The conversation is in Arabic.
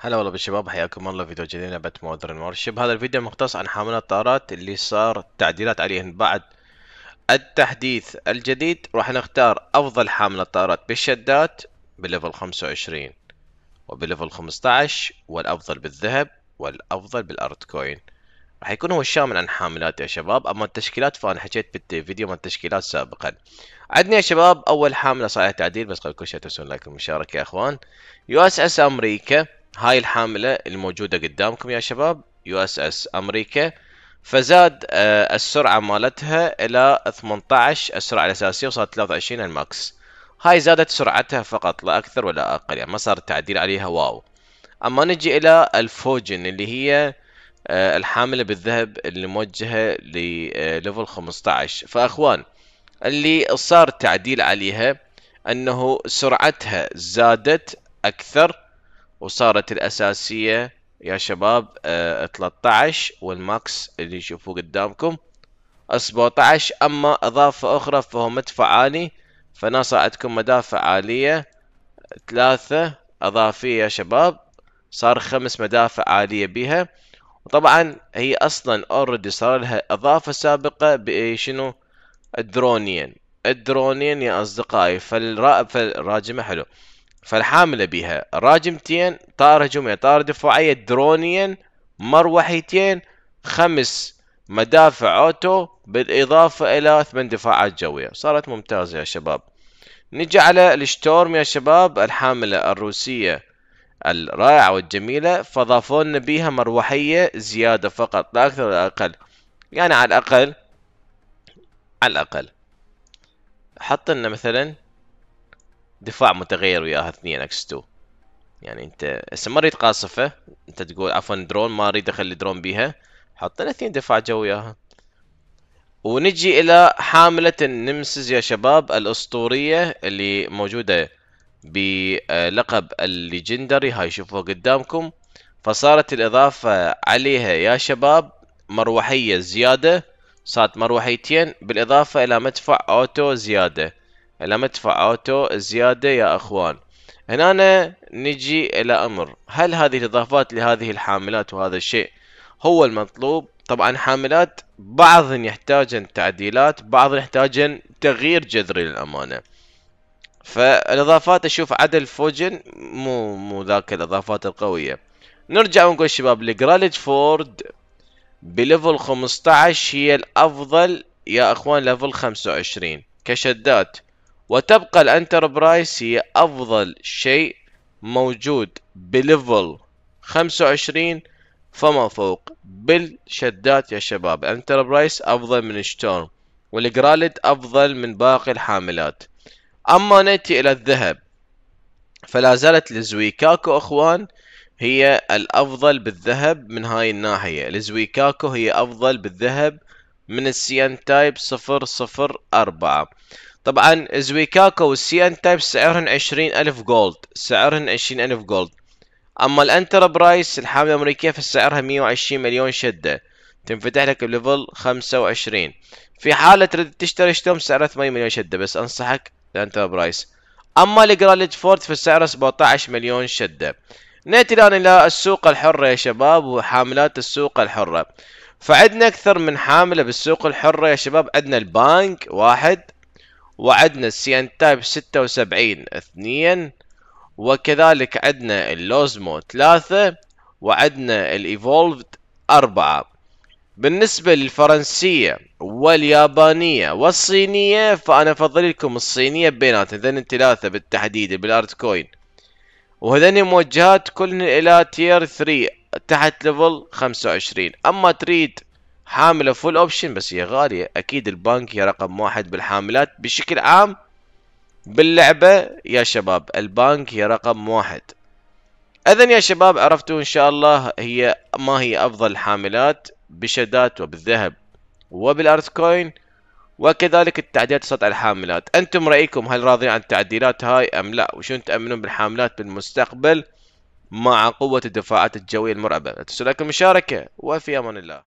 هلا والله بالشباب حياكم الله فيديو جديد لعبة مودرن وورشيب هذا الفيديو مختص عن حاملات الطائرات اللي صار تعديلات عليهن بعد التحديث الجديد راح نختار افضل حاملة طائرات بالشدات بليفل 25 وبليفل 15 والافضل بالذهب والافضل بالارت كوين راح يكون هو الشامل عن حاملات يا شباب اما التشكيلات فانا حكيت بالفيديو عن التشكيلات سابقا عندنا يا شباب اول حامله صحيح تعديل بس قبل كل شيء تنسون لايك والمشاركه يا اخوان يو اس اس امريكا هاي الحاملة الموجودة قدامكم يا شباب يو اس اس امريكا فزاد آه، السرعة مالتها الى 18 السرعة الاساسية وصارت 23 الماكس هاي زادت سرعتها فقط لا اكثر ولا اقل يعني ما صار تعديل عليها واو اما نجي الى الفوجن اللي هي آه، الحاملة بالذهب اللي موجهة لليفل 15 آه، فاخوان اللي صار تعديل عليها انه سرعتها زادت اكثر وصارت الأساسية يا شباب 13 آه، والماكس اللي يشوفوه قدامكم 17 أما إضافة أخرى فهو مدفع عالي فناصر عندكم مدافع عالية ثلاثة أضافية يا شباب صار خمس مدافع عالية بها وطبعا هي أصلا اوريدي صار لها إضافة سابقة بشنو الدرونين الدرونين يا أصدقائي فالراجمة حلو فالحاملة بها راجمتين طائرة هجومية طائرة دفاعية درونيا مروحيتين خمس مدافع اوتو بالاضافة الى ثمان دفاعات جوية صارت ممتازة يا شباب نجي على الشتورم يا شباب الحاملة الروسية الرائعة والجميلة فضافونا لنا بيها مروحية زيادة فقط لا اكثر ولا اقل يعني على الاقل على الاقل حط لنا مثلا دفاع متغير وياها اثنين اكس 2 يعني انت هسه ما اريد قاصفه انت تقول عفوا درون ما اريد اخلي درون بيها حط اثنين دفاع جو وياها ونجي الى حاملة النمسز يا شباب الاسطورية اللي موجودة بلقب الليجندري هاي شوفوها قدامكم فصارت الاضافة عليها يا شباب مروحية زيادة صارت مروحيتين بالاضافة الى مدفع اوتو زيادة لم ادفع اوتو زياده يا اخوان هنا نجي الى امر هل هذه الاضافات لهذه الحاملات وهذا الشيء هو المطلوب طبعا حاملات بعض يحتاجن تعديلات بعض يحتاجن تغيير جذري للامانه فالاضافات اشوف عدل فوجن مو مو ذاك الاضافات القويه نرجع ونقول شباب لجرالج فورد بليفل 15 هي الافضل يا اخوان ليفل 25 كشدات وتبقى الانتربرايز هي افضل شيء موجود بليفل 25 فما فوق بالشدات يا شباب انتربرايز افضل من شتورم والجرالد افضل من باقي الحاملات اما ناتي الى الذهب فلا زالت الزويكاكو اخوان هي الافضل بالذهب من هاي الناحية الزويكاكو هي افضل بالذهب من السيان تايب صفر صفر اربعة طبعا زويكاكو والسي ان تايب سعرهن عشرين الف جولد سعرهن عشرين الف جولد اما الانتربرايز الحاملة الامريكية فسعرها مية وعشرين مليون شدة تنفتح لك بليفل خمسة وعشرين في حالة تريد تشتري شتوم سعرها ثمانية مليون شدة بس انصحك الانتربرايز اما الجراليد فورد فسعرها عشر مليون شدة نأتي الآن إلى السوق الحرة يا شباب وحاملات السوق الحرة فعندنا أكثر من حاملة بالسوق الحرة يا شباب عندنا البانك واحد وعدنا السي ان تايب ستة وسبعين اثنين وكذلك عندنا اللوزمو ثلاثة وعدنا الايفولفد أربعة بالنسبة للفرنسية واليابانية والصينية فأنا أفضل لكم الصينية بينات هذين الثلاثة بالتحديد بالارت كوين وهذين موجهات كلهن إلى تير 3 تحت ليفل 25 أما تريد حامله فول اوبشن بس هي غاليه اكيد البنك هي رقم واحد بالحاملات بشكل عام باللعبه يا شباب البنك هي رقم واحد اذا يا شباب عرفتوا ان شاء الله هي ما هي افضل الحاملات بشدات وبالذهب وبالارث كوين وكذلك التعديلات سطع الحاملات انتم رايكم هل راضيين عن التعديلات هاي ام لا وشنو تامنون بالحاملات بالمستقبل مع قوة الدفاعات الجوية المرعبة لا تنسوا لكم المشاركة وفي أمان الله